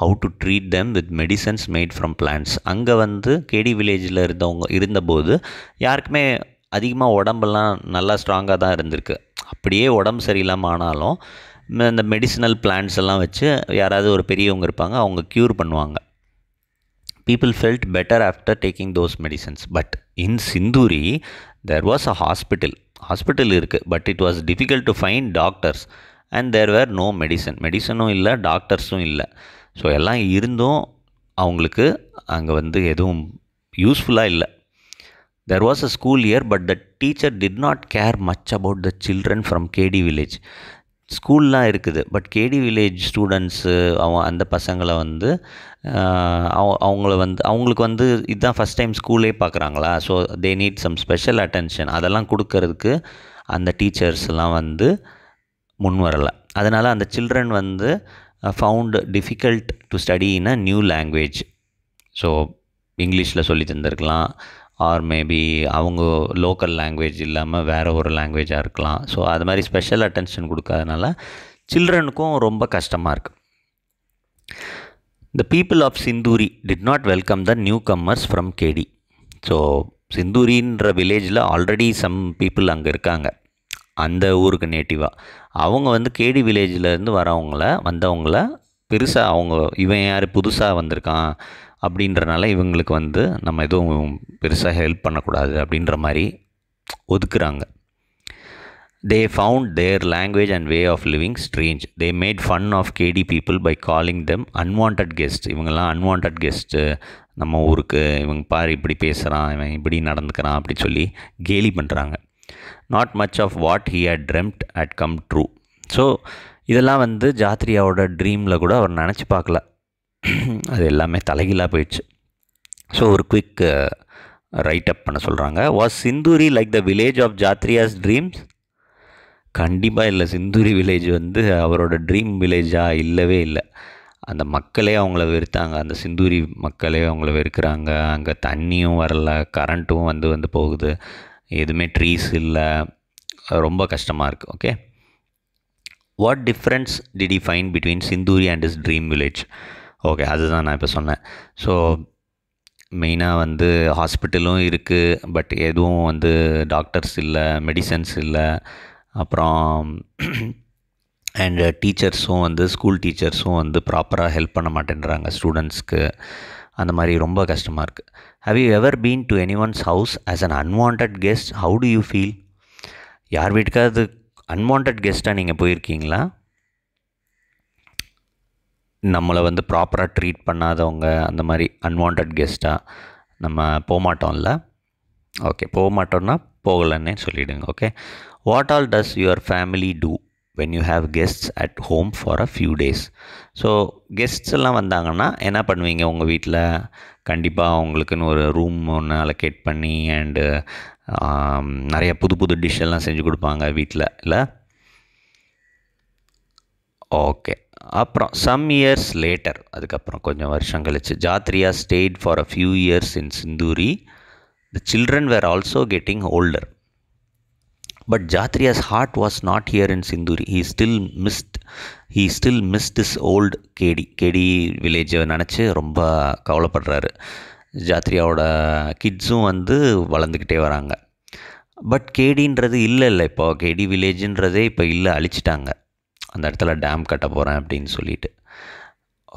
how to treat them with medicines made from plants அங்கே வந்து கேடி வில்லேஜில் இருந்தவங்க இருந்தபோது யாருக்குமே அதிகமாக உடம்பெல்லாம் நல்லா ஸ்ட்ராங்காக தான் இருந்திருக்கு அப்படியே உடம்பு சரியில்லாமல் ஆனாலும் இந்த மெடிசினல் பிளான்ஸ் எல்லாம் வச்சு யாராவது ஒரு பெரியவங்க இருப்பாங்க அவங்க க்யூர் பண்ணுவாங்க people felt better after taking those medicines but in Sindhuri there was a hospital hospital இருக்குது but it was difficult to find doctors and there were no medicine மெடிசனும் இல்லை டாக்டர்ஸும் இல்லை ஸோ எல்லாம் இருந்தும் அவங்களுக்கு அங்கே வந்து எதுவும் யூஸ்ஃபுல்லாக இல்லை there was a school year but the teacher did not care much about the children from Kedi village ஸ்கூல்லாம் இருக்குது பட் கேடி வில்லேஜ் ஸ்டூடெண்ட்ஸு அவன் அந்த பசங்களை வந்து அவங்கள வந்து அவங்களுக்கு வந்து இதுதான் ஃபஸ்ட் டைம் ஸ்கூலே பார்க்குறாங்களா so they need some special attention அதெல்லாம் கொடுக்கறதுக்கு அந்த டீச்சர்ஸ்லாம் வந்து முன் வரலை அதனால் அந்த சில்ட்ரன் வந்து found difficult to study in a new language so இங்கிலீஷில் சொல்லி தந்திருக்கலாம் ஆர் மேபி அவங்க லோக்கல் லாங்குவேஜ் இல்லாமல் வேறு ஒரு லாங்குவேஜாக இருக்கலாம் ஸோ அது மாதிரி ஸ்பெஷல் அட்டென்ஷன் கொடுக்காதனால சில்ட்ரனுக்கும் ரொம்ப கஷ்டமாக இருக்குது the people of Sindhuri did not welcome the new comers from Kedi so சிந்தூரின்ற வில்லேஜில் ஆல்ரெடி சம் பீப்புள் அங்கே இருக்காங்க அந்த ஊருக்கு நேட்டிவாக அவங்க வந்து கேடி வில்லேஜிலேருந்து வரவங்கள வந்தவங்கள பெருசாக அவங்க இவன் யார் புதுசாக வந்திருக்கான் அப்படின்றனால இவங்களுக்கு வந்து நம்ம எதுவும் பெருசாக ஹெல்ப் பண்ணக்கூடாது அப்படின்ற மாதிரி ஒதுக்குறாங்க they found their language and way of living strange they made fun of Kedi people by calling them unwanted guest இவங்கெல்லாம் அன்வான்ட் கெஸ்ட்டு நம்ம ஊருக்கு இவங்க பார் இப்படி பேசுகிறான் இவன் இப்படி நடந்துக்கிறான் அப்படி சொல்லி கேலி பண்ணுறாங்க not much of what he had dreamt had come true so இதெல்லாம் வந்து ஜாத்ரியாவோட ட்ரீமில் கூட அவர் நினச்சி பார்க்கல *clears throat* அது எல்லாமே தலைகீழாக போயிடுச்சு ஸோ ஒரு குவிக் ரைட் அப் பண்ண சொல்கிறாங்க was Sindhuri like the village of Jatriya's dreams கண்டிப்பாக இல்லை சிந்தூரி வில்லேஜ் வந்து அவரோட ட்ரீம் வில்லேஜாக இல்லவே இல்லை அந்த மக்களே அவங்கள வெறுத்தாங்க அந்த சிந்தூரி மக்களே அவங்கள வெறுக்கிறாங்க அங்கே தண்ணியும் வரல கரண்ட்டும் வந்து வந்து போகுது எதுவுமே ட்ரீஸ் இல்லை ரொம்ப கஷ்டமாக இருக்குது okay what difference did he find between Sindhuri and is dream village okay அதுதான் நான் இப்போ சொன்னேன் ஸோ மெயினாக வந்து ஹாஸ்பிட்டலும் இருக்குது பட் எதுவும் வந்து டாக்டர்ஸ் இல்லை மெடிசன்ஸ் இல்லை அப்புறம் அண்ட் டீச்சர்ஸும் வந்து ஸ்கூல் டீச்சர்ஸும் வந்து ப்ராப்பராக ஹெல்ப் பண்ண மாட்டேன்றாங்க ஸ்டூடெண்ட்ஸ்க்கு அந்த மாதிரி ரொம்ப கஷ்டமாக இருக்குது have you ever been to anyone's house as an unwanted guest how do you feel யார் வீட்டுக்காவது அன்வான்ட் கெஸ்ட்டாக நீங்கள் போயிருக்கீங்களா நம்மளை வந்து ப்ராப்பராக ட்ரீட் பண்ணாதவங்க அந்த மாதிரி அன்வான்ட் கெஸ்ட்டாக நம்ம போகமாட்டோம்ல ஓகே போக மாட்டோம்னா போகலன்னே சொல்லிவிடுங்க okay what all does your family do when you have guests at home for a few days so guests எல்லாம் வந்தாங்கன்னா என்ன பண்ணுவீங்க உங்கள் வீட்டில் கண்டிப்பாக அவங்களுக்குன்னு ஒரு ரூம் ஒன்று அலோகேட் பண்ணி அண்டு நிறைய புது புது டிஷ் எல்லாம் செஞ்சு கொடுப்பாங்க வீட்டில் இல்லை ஓகே அப்புறம் சம் இயர்ஸ் லேட்டர் அதுக்கப்புறம் கொஞ்சம் வருஷம் கழிச்சு Jatriya stayed for a few years in Sindhuri the children were also getting older but Jatriya's heart was not here in Sindhuri he still missed he still miss this old Kedi Kedi வில்லேஜை நினச்சி ரொம்ப கவலைப்படுறாரு ஜாத்ரியாவோட கிட்ஸும் வந்து வளர்ந்துக்கிட்டே வராங்க பட் கேடின்றது இல்லை இல்லை இப்போ கேடி வில்லேஜுன்றதே இப்போ இல்லை அழிச்சிட்டாங்க அந்த இடத்துல டேம் கட்ட போகிறேன் அப்படின்னு சொல்லிட்டு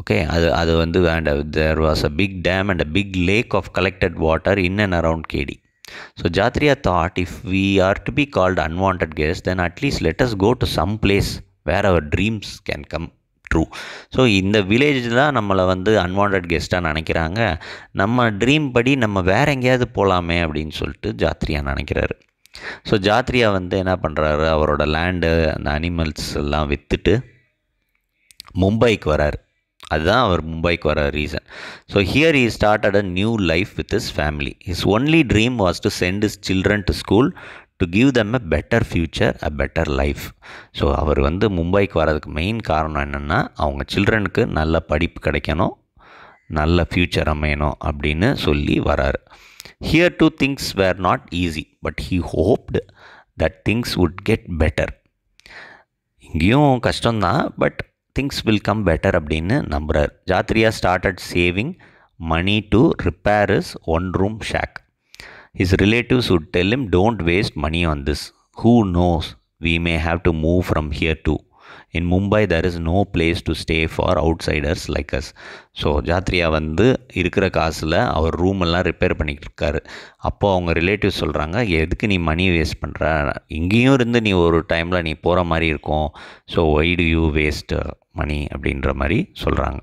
ஓகே அது அது வந்து வேண்ட there was a big dam and a big lake of collected water in and around Kedi so Jatriya thought if we are to be called unwanted guests, then at least let us go to some place where our dreams can come true so இந்த village தான் நம்மளை வந்து unwanted கெஸ்ட்டாக நினைக்கிறாங்க நம்ம dream படி நம்ம வேறு எங்கேயாவது போகலாமே அப்படின்னு சொல்லிட்டு ஜாத்ரியா நினைக்கிறாரு ஸோ ஜாத்ரியா வந்து என்ன பண்ணுறாரு அவரோட லேண்டு அந்த அனிமல்ஸ் எல்லாம் விற்றுட்டு மும்பைக்கு வராரு அதுதான் அவர் மும்பைக்கு வர reason so here start started a new life with is family his only dream was to send is children to school to give them a better future a better life so அவர் வந்து மும்பைக்கு வரதுக்கு main காரணம் என்னென்னா அவங்க சில்ட்ரனுக்கு நல்ல படிப்பு கிடைக்கணும் நல்ல ஃப்யூச்சர் அமையணும் அப்படின்னு சொல்லி வராரு here too things were not easy but he hoped that things would get better இங்கேயும் கஷ்டம்தான் but things will come better அப்படின்னு நம்புகிறார் Jatriya started saving money to repair is one room shack his relatives would tell him don't waste money on this who knows we may have to move from here to in Mumbai there is no place to stay for outsiders like us so ஜாத்ரியா வந்து இருக்கிற காசில் அவர் room எல்லாம் repair பண்ணிக்கிட்டு இருக்காரு அப்போது அவங்க relative சொல்கிறாங்க எதுக்கு நீ மணி வேஸ்ட் பண்ணுற இங்கேயும் இருந்து நீ ஒரு டைமில் நீ போகிற மாதிரி இருக்கும் so why do you waste money அப்படின்ற மாதிரி சொல்கிறாங்க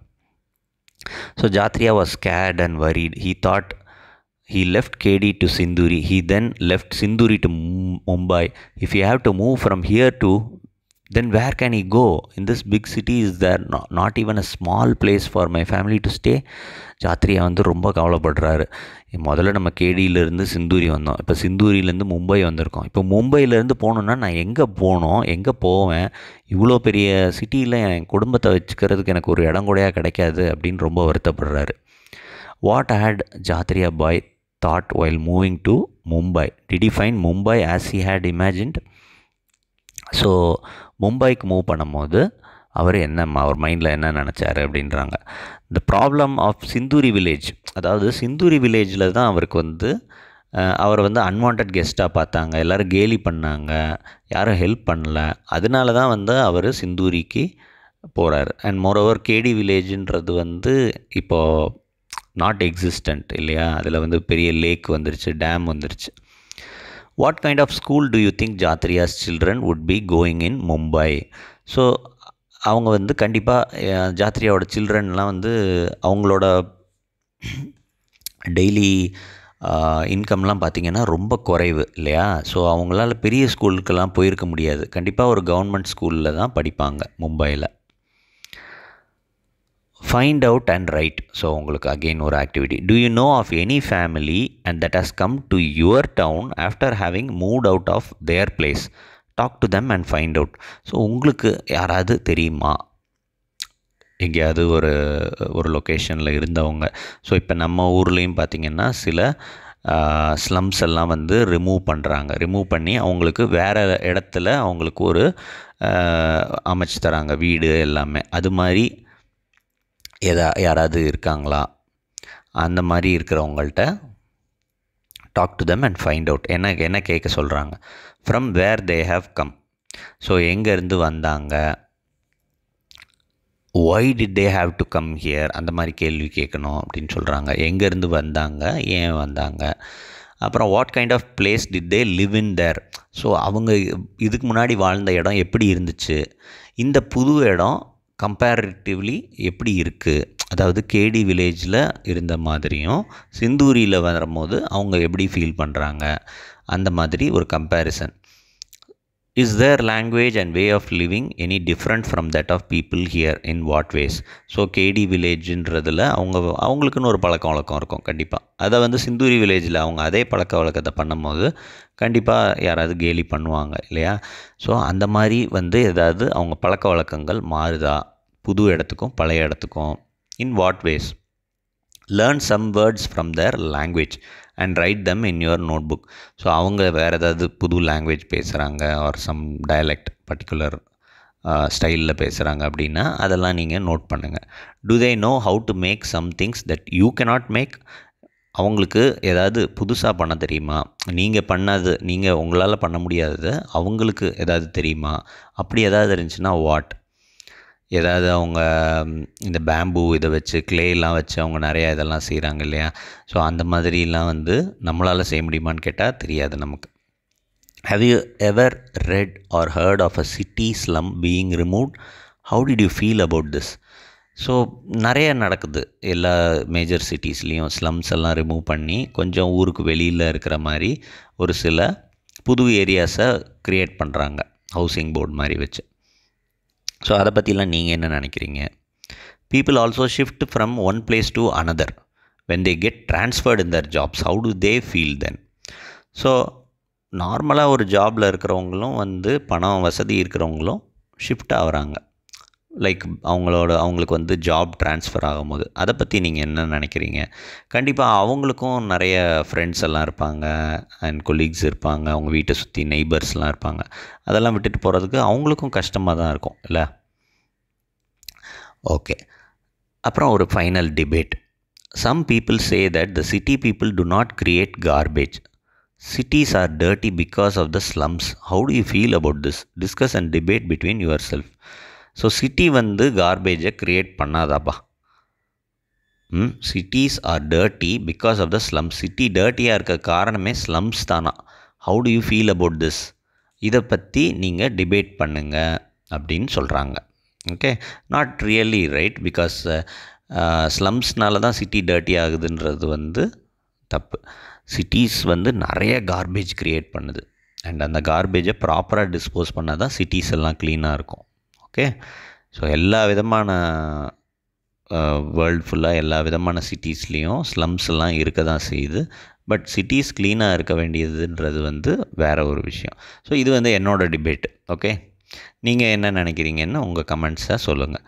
So Jatriya was scared and worried. He thought he left KD to Sinduri. He then left Sinduri to Mumbai. If you have to move from here to then where can I go in this big city is there நா not even a small place for my family to stay Jatriya வந்து ரொம்ப கவலைப்படுறாரு முதல்ல நம்ம கேடியிலேருந்து சிந்தூரி வந்தோம் இப்போ சிந்தூரியிலேருந்து மும்பை வந்திருக்கோம் இப்போ மும்பையிலேருந்து போகணுன்னா நான் எங்கே போகணும் எங்கே போவேன் இவ்வளோ பெரிய சிட்டியில் என் குடும்பத்தை வச்சுக்கிறதுக்கு எனக்கு ஒரு இடம் கூடயா கிடைக்காது அப்படின்னு ரொம்ப வருத்தப்படுறாரு what had Jatriya boy thought while moving to Mumbai did he find Mumbai as he had imagined so மும்பைக்கு மூவ் பண்ணும்போது அவர் என்ன அவர் மைண்டில் என்ன நினச்சார் அப்படின்றாங்க the problem of Sindhuri village அதாவது சிந்தூரி வில்லேஜில் தான் அவருக்கு வந்து அவர் வந்து அன்வான்ட் கெஸ்ட்டாக பார்த்தாங்க எல்லோரும் கேலி பண்ணாங்க யாரும் ஹெல்ப் பண்ணல அதனால தான் வந்து அவர் சிந்தூரிக்கு போகிறார் அண்ட் மோரோவர் கேடி வில்லேஜுன்றது வந்து இப்போது நாட் எக்ஸிஸ்டண்ட் இல்லையா அதில் வந்து பெரிய லேக் வந்துருச்சு டேம் வந்துருச்சு What kind of school do you think Jatriya's children would be going in Mumbai? So அவங்க வந்து கண்டிப்பாக ஜாத்ரியாவோட சில்ட்ரன்லாம் வந்து அவங்களோட டெய்லி இன்கம்லாம் பார்த்திங்கன்னா ரொம்ப குறைவு இல்லையா ஸோ அவங்களால பெரிய ஸ்கூலுக்கெல்லாம் போயிருக்க முடியாது கண்டிப்பாக ஒரு கவர்மெண்ட் ஸ்கூலில் தான் படிப்பாங்க மும்பையில் find out and write so உங்களுக்கு அகெயின் ஒரு activity do you know of any family and that has come to your town after having move out of their place talk to them and find out so உங்களுக்கு யாராவது தெரியுமா எங்கேயாவது ஒரு ஒரு லொக்கேஷனில் இருந்தவங்க ஸோ இப்போ நம்ம ஊர்லேயும் பார்த்திங்கன்னா சில ஸ்லம்ஸ் எல்லாம் வந்து ரிமூவ் பண்ணுறாங்க ரிமூவ் பண்ணி அவங்களுக்கு வேறு இடத்துல அவங்களுக்கு ஒரு அமைச்சு தராங்க வீடு எல்லாமே அது மாதிரி எதா யாராவது இருக்காங்களா அந்த மாதிரி இருக்கிறவங்கள்ட்ட talk to them and find out என்ன என்ன கேட்க சொல்கிறாங்க from where they have come so எங்கேருந்து வந்தாங்க why did they have to come here அந்த மாதிரி கேள்வி கேட்கணும் அப்படின்னு சொல்கிறாங்க எங்கேருந்து வந்தாங்க ஏன் வந்தாங்க அப்புறம் what kind of place did they live in there so அவங்க இதுக்கு முன்னாடி வாழ்ந்த இடம் எப்படி இருந்துச்சு இந்த புது இடம் கம்பேரிட்டிவ்லி எப்படி இருக்குது அதாவது கேடி வில்லேஜில் இருந்த மாதிரியும் சிந்தூரியில் வரும்போது அவங்க எப்படி ஃபீல் பண்ணுறாங்க அந்த மாதிரி ஒரு comparison is there language and way of living any different from that of people here in what ways so Kedi வில்லேஜ்ன்றதில் அவங்க அவங்களுக்குன்னு ஒரு பழக்க வழக்கம் இருக்கும் கண்டிப்பாக அதை வந்து சிந்தூரி வில்லேஜில் அவங்க அதே பழக்க வழக்கத்தை பண்ணும்போது கண்டிப்பாக யாராவது கேலி பண்ணுவாங்க இல்லையா ஸோ அந்த மாதிரி வந்து ஏதாவது அவங்க பழக்க வழக்கங்கள் மாறுதா புது இடத்துக்கும் பழைய இடத்துக்கும் in what ways learn some words from their language and write them in your notebook so அவங்க வேறு ஏதாவது புது லாங்குவேஜ் பேசுகிறாங்க ஆர் சம் டயலெக்ட் பர்டிகுலர் ஸ்டைலில் பேசுகிறாங்க அப்படின்னா அதெல்லாம் நீங்கள் நோட் பண்ணுங்கள் do they know how to make some things that you cannot make அவங்களுக்கு ஏதாவது புதுசாக பண்ண தெரியுமா நீங்கள் பண்ணாது நீங்கள் உங்களால் பண்ண முடியாதது அவங்களுக்கு ஏதாவது தெரியுமா அப்படி ஏதாவது இருந்துச்சுன்னா வாட் ஏதாவது அவங்க இந்த பேம்பு இதை வச்சு கிளேலாம் வச்சு அவங்க நிறையா இதெல்லாம் செய்கிறாங்க இல்லையா ஸோ அந்த மாதிரிலாம் வந்து நம்மளால் செய்ய முடியுமான்னு கேட்டால் தெரியாது நமக்கு have you ever read or heard of a city slum being remove how did you feel about this so நிறைய நடக்குது எல்லா மேஜர் சிட்டிஸ்லேயும் ஸ்லம்ஸ் எல்லாம் ரிமூவ் பண்ணி கொஞ்சம் ஊருக்கு வெளியில் இருக்கிற மாதிரி ஒரு சில புது ஏரியாஸை க்ரியேட் பண்ணுறாங்க ஹவுசிங் போர்டு மாதிரி வச்சு ஸோ அதை பற்றிலாம் நீங்கள் என்ன நினைக்கிறீங்க people also shift from one place to another when they get transferred in their jobs how to they feel then so நார்மலாக ஒரு ஜாபில் இருக்கிறவங்களும் வந்து பணம் வசதி இருக்கிறவங்களும் ஷிஃப்ட் ஆகிறாங்க லைக் அவங்களோட அவங்களுக்கு வந்து ஜாப் ட்ரான்ஸ்ஃபர் ஆகும்போது அதை பற்றி நீங்கள் என்ன நினைக்கிறீங்க கண்டிப்பாக அவங்களுக்கும் நிறைய ஃப்ரெண்ட்ஸ் எல்லாம் இருப்பாங்க அண்ட் கொலீக்ஸ் இருப்பாங்க அவங்க வீட்டை சுற்றி நெய்பர்ஸ்லாம் இருப்பாங்க அதெல்லாம் விட்டுட்டு போகிறதுக்கு அவங்களுக்கும் கஷ்டமாக தான் இருக்கும் இல்லை ஓகே அப்புறம் ஒரு final debate some people say that the city people do not create garbage cities are dirty because of the slums how do you feel about this discuss and debate between yourself so city வந்து கார்பேஜை create பண்ணாதாப்பா hmm cities are dirty because of the slum city டர்ட்டியாக இருக்க காரணமே slums தானா how do you feel about this இதை பற்றி நீங்கள் டிபேட் பண்ணுங்கள் அப்படின்னு சொல்கிறாங்க okay not really right because ஸ்லம்ஸ்னால தான் சிட்டி டர்ட்டி ஆகுதுன்றது வந்து தப்பு சிட்டிஸ் வந்து நிறைய கார்பேஜ் க்ரியேட் பண்ணுது அண்ட் அந்த கார்பேஜை ப்ராப்பராக டிஸ்போஸ் பண்ணால் தான் சிட்டிஸ் எல்லாம் க்ளீனாக இருக்கும் ஓகே ஸோ எல்லா விதமான வேர்ல்டு ஃபுல்லாக எல்லா விதமான சிட்டிஸ்லேயும் ஸ்லம்ஸ்லாம் இருக்க தான் செய்யுது பட் சிட்டிஸ் க்ளீனாக இருக்க வேண்டியதுன்றது வந்து வேறு ஒரு விஷயம் ஸோ இது வந்து என்னோடய டிபேட் ஓகே நீங்கள் என்ன நினைக்கிறீங்கன்னு உங்கள் கமெண்ட்ஸாக சொல்லுங்கள்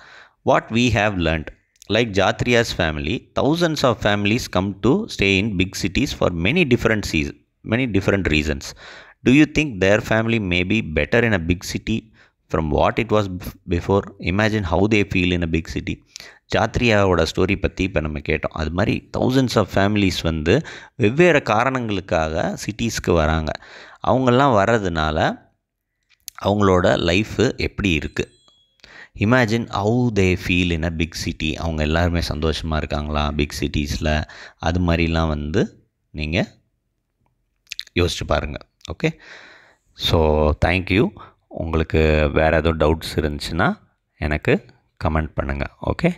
what we have learned like Jatriya's family thousands of families come to stay in big cities for many different சீஸ் many different reasons do you think their family may be better in a big city from what it was before imagine how they feel in a big city ஜாத்ரியாவோட story பற்றி இப்போ நம்ம கேட்டோம் அது மாதிரி thousands of families வந்து வெவ்வேறு காரணங்களுக்காக சிட்டிஸ்க்கு வராங்க அவங்கெல்லாம் வர்றதுனால அவங்களோட லைஃபு எப்படி இருக்குது imagine how they feel in a big city அவங்க எல்லாருமே சந்தோஷமாக இருக்காங்களா பிக் சிட்டிஸில் அது மாதிரிலாம் வந்து நீங்கள் யோசிச்சு பாருங்கள் ஓகே ஸோ தேங்க்யூ உங்களுக்கு வேறு எதுவும் டவுட்ஸ் இருந்துச்சுன்னா எனக்கு கமெண்ட் பண்ணுங்கள் ஓகே